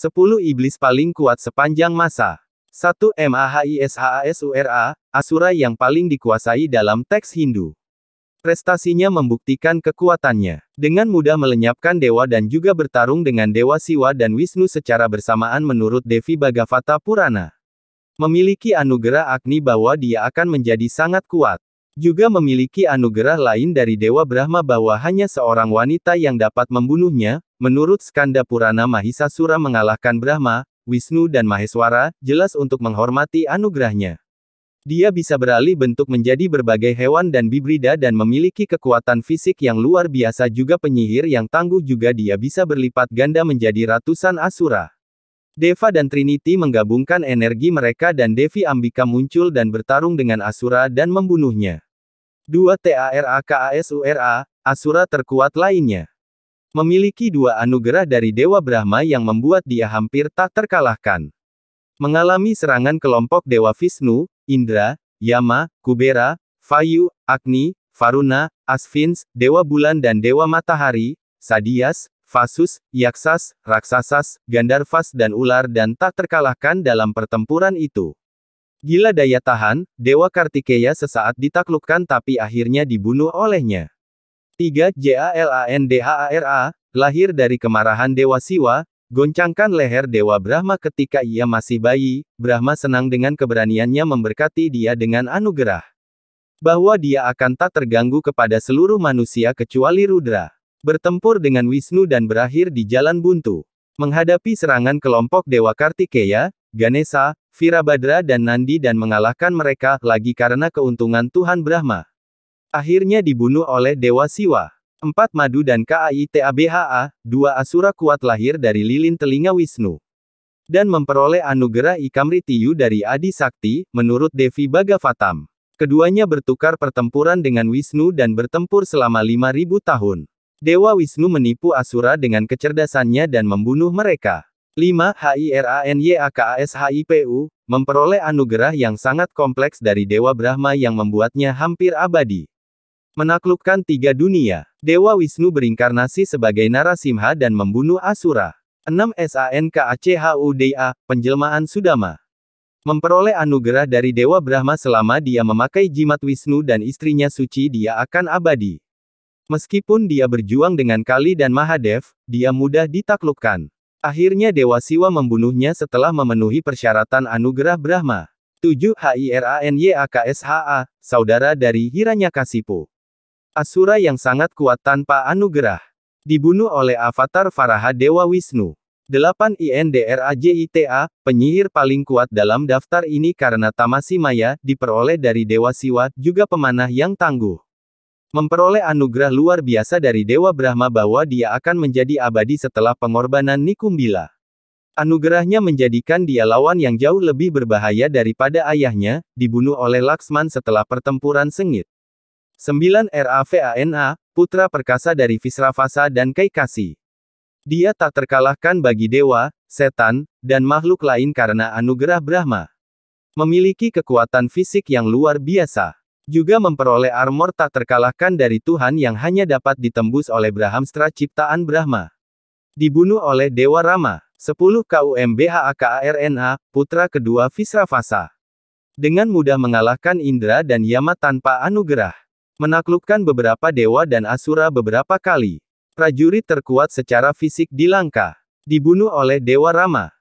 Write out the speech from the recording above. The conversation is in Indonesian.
10 iblis paling kuat sepanjang masa. 1. MAHISHASURA, asura yang paling dikuasai dalam teks Hindu. Prestasinya membuktikan kekuatannya. Dengan mudah melenyapkan dewa dan juga bertarung dengan dewa Siwa dan Wisnu secara bersamaan menurut Devi Bhagavata Purana. Memiliki anugerah Agni bahwa dia akan menjadi sangat kuat. Juga memiliki anugerah lain dari Dewa Brahma bahwa hanya seorang wanita yang dapat membunuhnya, menurut Skanda Purana Mahisasura mengalahkan Brahma, Wisnu dan Maheswara, jelas untuk menghormati anugerahnya. Dia bisa beralih bentuk menjadi berbagai hewan dan bibrida dan memiliki kekuatan fisik yang luar biasa juga penyihir yang tangguh juga dia bisa berlipat ganda menjadi ratusan asura. Deva dan Trinity menggabungkan energi mereka dan Devi Ambika muncul dan bertarung dengan Asura dan membunuhnya. Dua TARAKASURA, Asura terkuat lainnya. Memiliki dua anugerah dari Dewa Brahma yang membuat dia hampir tak terkalahkan. Mengalami serangan kelompok Dewa Vishnu, Indra, Yama, Kubera, Fayu, Agni, Varuna, Asvins, Dewa Bulan dan Dewa Matahari, Sadias, Vasus, Yaksas, Raksasas, Gandarvas dan ular dan tak terkalahkan dalam pertempuran itu. Gila daya tahan, Dewa Kartikeya sesaat ditaklukkan tapi akhirnya dibunuh olehnya. 3. Jalandhara, lahir dari kemarahan Dewa Siwa, goncangkan leher Dewa Brahma ketika ia masih bayi, Brahma senang dengan keberaniannya memberkati dia dengan anugerah. Bahwa dia akan tak terganggu kepada seluruh manusia kecuali Rudra. Bertempur dengan Wisnu dan berakhir di Jalan Buntu. Menghadapi serangan kelompok Dewa Kartikeya, Ganesha, Virabhadra dan Nandi dan mengalahkan mereka lagi karena keuntungan Tuhan Brahma. Akhirnya dibunuh oleh Dewa Siwa. Empat madu dan KAITABHA, dua asura kuat lahir dari lilin telinga Wisnu. Dan memperoleh anugerah Ikamritiyu dari Adi Sakti, menurut Devi Bhagavatam. Keduanya bertukar pertempuran dengan Wisnu dan bertempur selama 5000 tahun. Dewa Wisnu menipu Asura dengan kecerdasannya dan membunuh mereka. 5. HIRANYAKASHIPU, memperoleh anugerah yang sangat kompleks dari Dewa Brahma yang membuatnya hampir abadi. Menaklukkan tiga dunia, Dewa Wisnu berinkarnasi sebagai Narasimha dan membunuh Asura. 6. SANKACHUDA, penjelmaan Sudama. Memperoleh anugerah dari Dewa Brahma selama dia memakai jimat Wisnu dan istrinya suci dia akan abadi. Meskipun dia berjuang dengan Kali dan Mahadev, dia mudah ditaklukkan. Akhirnya Dewa Siwa membunuhnya setelah memenuhi persyaratan anugerah Brahma. 7 HIRANYAKSHA, saudara dari Hiranyakasipu. Asura yang sangat kuat tanpa anugerah. Dibunuh oleh avatar Faraha Dewa Wisnu. 8 INDRAJITA, penyihir paling kuat dalam daftar ini karena Tamasi Maya, diperoleh dari Dewa Siwa, juga pemanah yang tangguh memperoleh anugerah luar biasa dari Dewa Brahma bahwa dia akan menjadi abadi setelah pengorbanan Nikumbila. Anugerahnya menjadikan dia lawan yang jauh lebih berbahaya daripada ayahnya, dibunuh oleh Laksman setelah pertempuran sengit. 9 RAVANA, putra perkasa dari Visravasa dan Kaikasi. Dia tak terkalahkan bagi dewa, setan, dan makhluk lain karena anugerah Brahma. Memiliki kekuatan fisik yang luar biasa. Juga memperoleh armor tak terkalahkan dari Tuhan yang hanya dapat ditembus oleh Brahmastra ciptaan Brahma. Dibunuh oleh Dewa Rama, 10 KUMBHAKARNA, putra kedua Visravasa. Dengan mudah mengalahkan Indra dan Yama tanpa anugerah. Menaklukkan beberapa dewa dan asura beberapa kali. Prajurit terkuat secara fisik di Langka. Dibunuh oleh Dewa Rama.